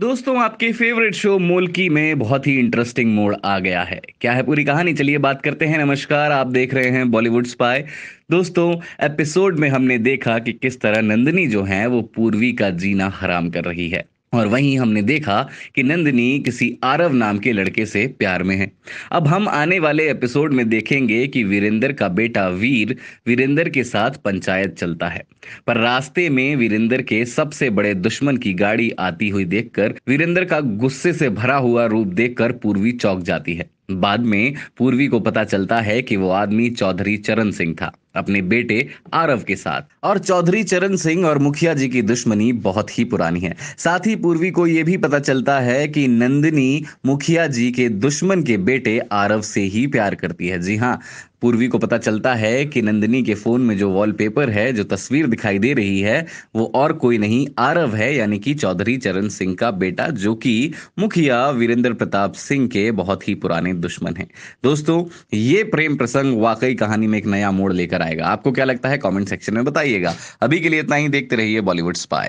दोस्तों आपके favourite show मोलकी में बहुत ही इंटरेस्टिंग मोड़ आ गया है क्या है पूरी कहानी चलिए बात करते हैं नमस्कार आप देख रहे हैं बॉलीवुड स्पाई दोस्तों एपिसोड में हमने देखा कि किस तरह नंदनी जो है वो पूर्वी का जीना हराम कर रही है और वहीं हमने देखा कि नंदिनी किसी आरव नाम के लड़के से प्यार में है अब हम आने वाले एपिसोड में देखेंगे कि वीरेंद्र का बेटा वीर वीरेंद्र के साथ पंचायत चलता है पर रास्ते में वीरेंद्र के सबसे बड़े दुश्मन की गाड़ी आती हुई देखकर वीरेंद्र का गुस्से से भरा हुआ रूप देखकर पूर्वी चौक जाती है बाद में पूर्वी को पता चलता है कि वो आदमी चौधरी चरण सिंह था अपने बेटे आरव के साथ और चौधरी चरण सिंह और मुखिया जी की दुश्मनी बहुत ही पुरानी है साथ ही पूर्वी को यह भी पता चलता है कि नंदिनी मुखिया जी के दुश्मन के बेटे आरव से ही प्यार करती है जी हाँ पूर्वी को पता चलता है कि नंदिनी के फोन में जो वॉलपेपर है जो तस्वीर दिखाई दे रही है वो और कोई नहीं आरव है यानी कि चौधरी चरण सिंह का बेटा जो कि मुखिया वीरेंद्र प्रताप सिंह के बहुत ही पुराने दुश्मन है दोस्तों ये प्रेम प्रसंग वाकई कहानी में एक नया मोड़ लेकर आएगा आपको क्या लगता है कॉमेंट सेक्शन में बताइएगा अभी के लिए इतना ही देखते रहिए बॉलीवुड स्पाई